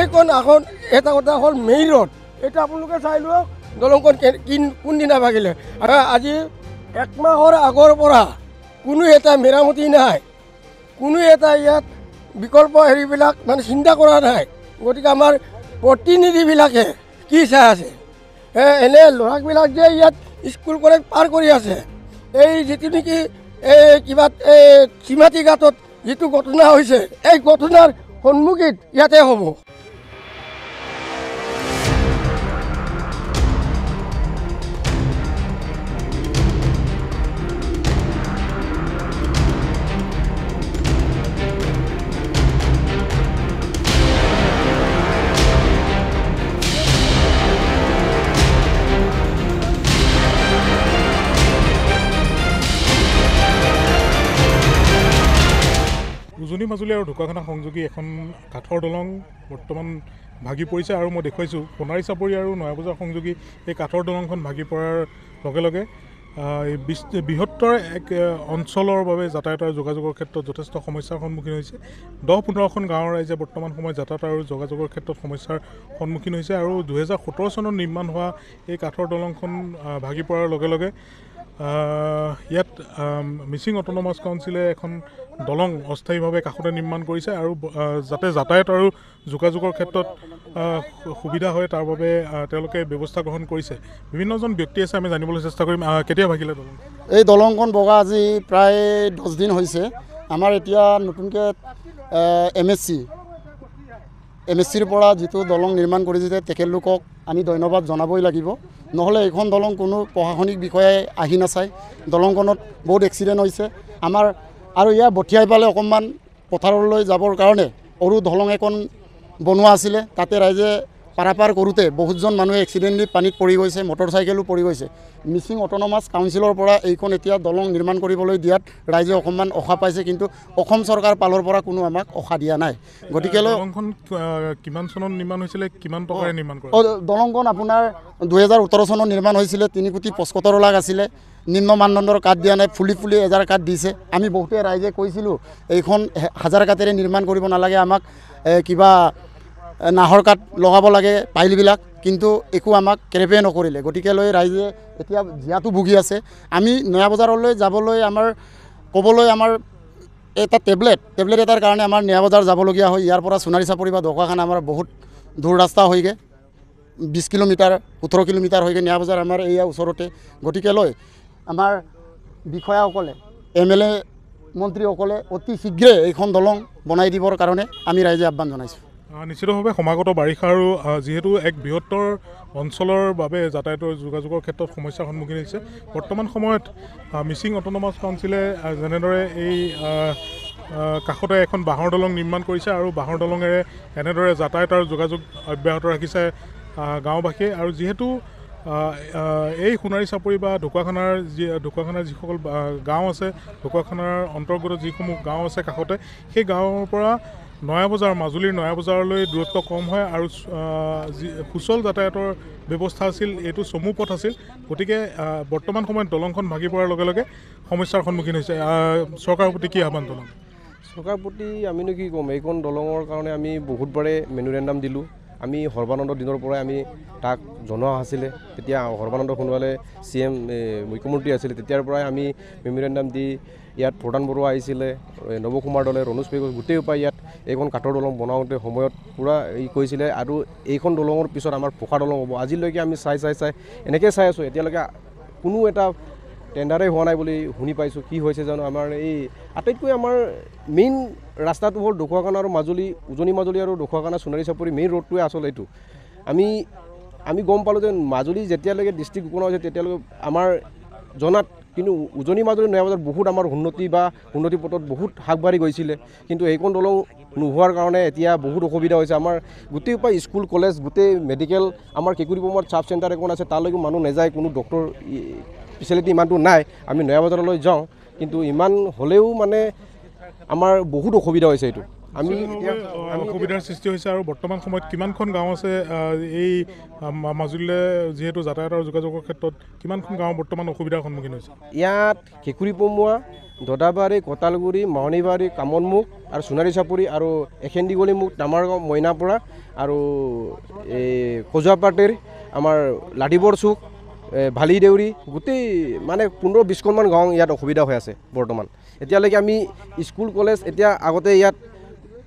এইখন এখন এটা কথা হ'ল মেইলত এটা আপোনালোকে চাই লওক দলংখন কোনদিনা ভাগিলে আজি একমাহৰ আগৰ পৰা কোনো এটা মেৰামতি নাই কোনো এটা ইয়াত বিকল্প হেৰিবিলাক মানে চিন্তা কৰা নাই গতিকে আমাৰ প্ৰতিনিধিবিলাকে কি চাই আছে এনে ল'ৰাবিলাক যে ইয়াত স্কুল কলেজ পাৰ কৰি আছে এই যিটো নেকি এই কিবা এই চিমাতী ঘাটত যিটো ঘটনা হৈছে এই ঘটনাৰ সন্মুখীন ইয়াতে হ'ব পুৰণি মাজুলী আৰু ঢকুৱাখানা সংযোগী এখন কাঠৰ দলং বৰ্তমান ভাগি পৰিছে আৰু মই দেখুৱাইছোঁ সোণাৰী চাপৰি আৰু নয়াবজাৰ সংযোগী এই কাঠৰ দলংখন ভাগি পৰাৰ লগে লগে বৃহত্তৰ এক অঞ্চলৰ বাবে যাতায়াতৰ যোগাযোগৰ ক্ষেত্ৰত যথেষ্ট সমস্যাৰ সন্মুখীন হৈছে দহ পোন্ধৰখন গাঁৱৰ ৰাইজে বৰ্তমান সময়ত যাতায়াত আৰু যোগাযোগৰ ক্ষেত্ৰত সমস্যাৰ সন্মুখীন হৈছে আৰু দুহেজাৰ সোতৰ চনত নিৰ্মাণ হোৱা এই কাঠৰ দলংখন ভাগি পৰাৰ লগে লগে ইয়াত মিচিং অট'নমাছ কাউন্সিলে এখন দলং অস্থায়ীভাৱে কাষতে নিৰ্মাণ কৰিছে আৰু যাতে যাতায়াত আৰু যোগাযোগৰ ক্ষেত্ৰত সুবিধা হয় তাৰ বাবে তেওঁলোকে ব্যৱস্থা গ্ৰহণ কৰিছে বিভিন্নজন ব্যক্তি আছে আমি জানিবলৈ চেষ্টা কৰিম কেতিয়া ভাগিলে দলং এই দলংখন বগা আজি প্ৰায় দহদিন হৈছে আমাৰ এতিয়া নতুনকৈ M S C M S চিৰ পৰা যিটো দলং নিৰ্মাণ কৰি তেখেতলোকক আমি ধন্যবাদ জনাবই লাগিব নহ'লে এইখন দলং কোনো প্ৰশাসনিক বিষয়াই আহি নাচায় দলংখনত বহুত এক্সিডেণ্ট হৈছে আমাৰ আৰু ইয়াৰ বঠিয়াই পালে অকণমান পথাৰলৈ যাবৰ কাৰণে সৰু দলং এখন বনোৱা আছিলে তাতে ৰাইজে পাৰাপাৰ কৰোঁতে বহুতজন মানুহে এক্সিডেণ্টলি পানীত পৰি গৈছে মটৰ চাইকেলো পৰি গৈছে মিচিং অট'নমাছ কাউন্সিলৰ পৰা এইখন এতিয়া দলং নিৰ্মাণ কৰিবলৈ দিয়াত ৰাইজে অকণমান অসা পাইছে কিন্তু অসম চৰকাৰ পালৰ পৰা কোনো আমাক অসা দিয়া নাই গতিকেলৈ কিমান চনত নিৰ্মাণ হৈছিলে কিমান টকাৰে নিৰ্মাণ কৰে দলংখন আপোনাৰ দুহেজাৰ ওঠৰ চনত নিৰ্মাণ হৈছিলে তিনি কোটি পঁচসত্তৰ লাখ আছিলে নিম্ন মানদণ্ডৰ কাঠ দিয়া নাই ফুলি ফুলি এজাৰ কাঠ দিছে আমি বহুতে ৰাইজে কৈছিলোঁ এইখন হাজাৰ কাঠেৰে নিৰ্মাণ কৰিব নালাগে আমাক কিবা নাহৰ কাঠ লগাব লাগে পাইলবিলাক কিন্তু একো আমাক কেৰেপেই নকৰিলে গতিকেলৈ ৰাইজে এতিয়া জীয়াটো ভুগি আছে আমি নয়া বজাৰলৈ যাবলৈ আমাৰ ক'বলৈ আমাৰ এটা টেবলেট টেবলেট এটাৰ কাৰণে আমাৰ নয়া বজাৰ যাবলগীয়া হয় ইয়াৰ পৰা সোণাৰী চাপৰি বা ঢকুৱাখানা আমাৰ বহুত দূৰ ৰাস্তা হয়গৈ বিছ কিলোমিটাৰ সোতৰ কিলোমিটাৰ হয়গৈ নয়া বজাৰ আমাৰ এয়া ওচৰতে গতিকেলৈ আমাৰ বিষয়াসকলে এম এল এ মন্ত্ৰীসকলে অতি শীঘ্ৰে এইখন দলং বনাই দিবৰ কাৰণে আমি ৰাইজে আহ্বান জনাইছোঁ নিশ্চিতভাৱে সমাগত বাৰিষা আৰু যিহেতু এক বৃহত্তৰ অঞ্চলৰ বাবে যাতায়াতৰ যোগাযোগৰ ক্ষেত্ৰত সমস্যাৰ সন্মুখীন হৈছে বৰ্তমান সময়ত মিচিং অট'নমাছ কাউঞ্চিলে যেনেদৰে এই কাষতে এখন বাঁহৰ দলং নিৰ্মাণ কৰিছে আৰু বাঁহৰ দলঙেৰে এনেদৰে যাতায়াতৰ যোগাযোগ অব্যাহত ৰাখিছে গাঁওবাসীয়ে আৰু যিহেতু এই সোণাৰী চাপৰি বা ঢকুৱাখানাৰ যি ঢকুৱাখানাৰ যিসকল গাঁও আছে ঢকুৱাখানাৰ অন্তৰ্গত যিসমূহ গাঁও আছে কাষতে সেই গাঁৱৰ পৰা নয়া বজাৰ মাজুলীৰ নয়া বজাৰলৈ দূৰত্ব কম হয় আৰু যি সুচল যাতায়াতৰ ব্যৱস্থা আছিল এইটো চমু পথ আছিল গতিকে বৰ্তমান সময়ত দলংখন ভাগি পৰাৰ লগে লগে সমস্যাৰ সন্মুখীন হৈছে চৰকাৰৰ প্ৰতি কি আহ্বান জনাম চৰকাৰৰ প্ৰতি আমিনো কি ক'ম এইখন দলঙৰ কাৰণে আমি বহুতবাৰে মেনুৰেণ্ডাম দিলোঁ আমি সৰ্বানন্দ দিনৰ পৰাই আমি তাক জনোৱা আছিলে তেতিয়া সৰ্বানন্দ সোণোৱালে চি এম মুখ্যমন্ত্ৰী আছিলে তেতিয়াৰ পৰাই আমি মেমৰেণ্ডাম দি ইয়াত প্ৰধান বৰুৱা আহিছিলে নৱ কুমাৰ দলে ৰণোজ পেগ গোটেই উপায় ইয়াত এইখন কাঠৰ দলং বনাওঁতে সময়ত পূৰা ই কৰিছিলে আৰু এইখন দলঙৰ পিছত আমাৰ পোখা দলং হ'ব আজিলৈকে আমি চাই চাই চাই এনেকৈ চাই আছোঁ এতিয়ালৈকে কোনো এটা টেণ্ডাৰেই হোৱা নাই বুলি শুনি পাইছোঁ কি হৈছে জানো আমাৰ এই আটাইতকৈ আমাৰ মেইন ৰাস্তাটো হ'ল ঢকুৱাকানা আৰু মাজুলী উজনি মাজুলী আৰু ঢকুৱাকানা সোণাৰী চাপৰি মেইন ৰোডটোৱে আচল এইটো আমি আমি গম পালোঁ যে মাজুলী যেতিয়ালৈকে ডিষ্ট্ৰিক্ট গোপন হৈছে তেতিয়ালৈকে আমাৰ জনাত কিন্তু উজনি মাজুলী নয়া বজাত বহুত আমাৰ উন্নতি বা উন্নতি পথত বহুত হাগ বাঢ়ি গৈছিলে কিন্তু এইকণ দলং নোহোৱাৰ কাৰণে এতিয়া বহুত অসুবিধা হৈছে আমাৰ গোটেই উপায় স্কুল কলেজ গোটেই মেডিকেল আমাৰ কেকুৰি পামৰ চাব চেণ্টাৰ এখন আছে তালৈকে মানুহ নাযায় কোনো ডক্টৰ ফেচিলিটি ইমানটো নাই আমি নয়া বজাৰলৈ যাওঁ কিন্তু ইমান হ'লেও মানে আমাৰ বহুত অসুবিধা হৈছে এইটো আমি অসুবিধাৰ সৃষ্টি হৈছে আৰু বৰ্তমান সময়ত কিমানখন গাঁও আছে এই মাজুলীলৈ যিহেতু যাতায়াতৰ যোগাযোগৰ ক্ষেত্ৰত কিমানখন গাঁও বৰ্তমান অসুবিধাৰ সন্মুখীন হৈছে ইয়াত শেকুৰী পমুৱা দদাবাৰী কটালগুৰি মহনীবাৰী কামনমুখ আৰু সোণাৰী চাপৰি আৰু এখেন্দিগলিমুখ ডামাৰগাঁও মইনাপৰা আৰু এই কজুৱাপাটিৰ আমাৰ লাডিবৰ চুক ভালি দেউৰী গোটেই মানে পোন্ধৰ বিছখনমান গাঁও ইয়াত অসুবিধা হৈ আছে বৰ্তমান এতিয়ালৈকে আমি স্কুল কলেজ এতিয়া আগতে ইয়াত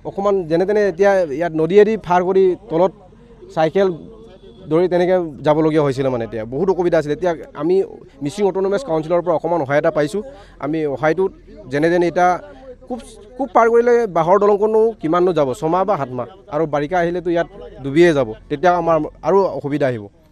অকণমান যেনে তেনে এতিয়া ইয়াত নদীয়েদি ফাৰ কৰি তলত চাইকেল দৌৰি তেনেকৈ যাবলগীয়া হৈছিলে মানে এতিয়া বহুত অসুবিধা আছিলে এতিয়া আমি মিচিং অট'নমাছ কাউঞ্চিলৰ পৰা অকণমান সহায় এটা পাইছোঁ আমি সহায়টোত যেনে যেনে এতিয়া খুব খুব পাৰ কৰিলে বাঁহৰ দলংখনো কিমাননো যাব ছমাহ বা সাতমাহ আৰু বাৰিষা আহিলেতো ইয়াত ডুবিয়ে যাব তেতিয়া আমাৰ আৰু অসুবিধা আহিব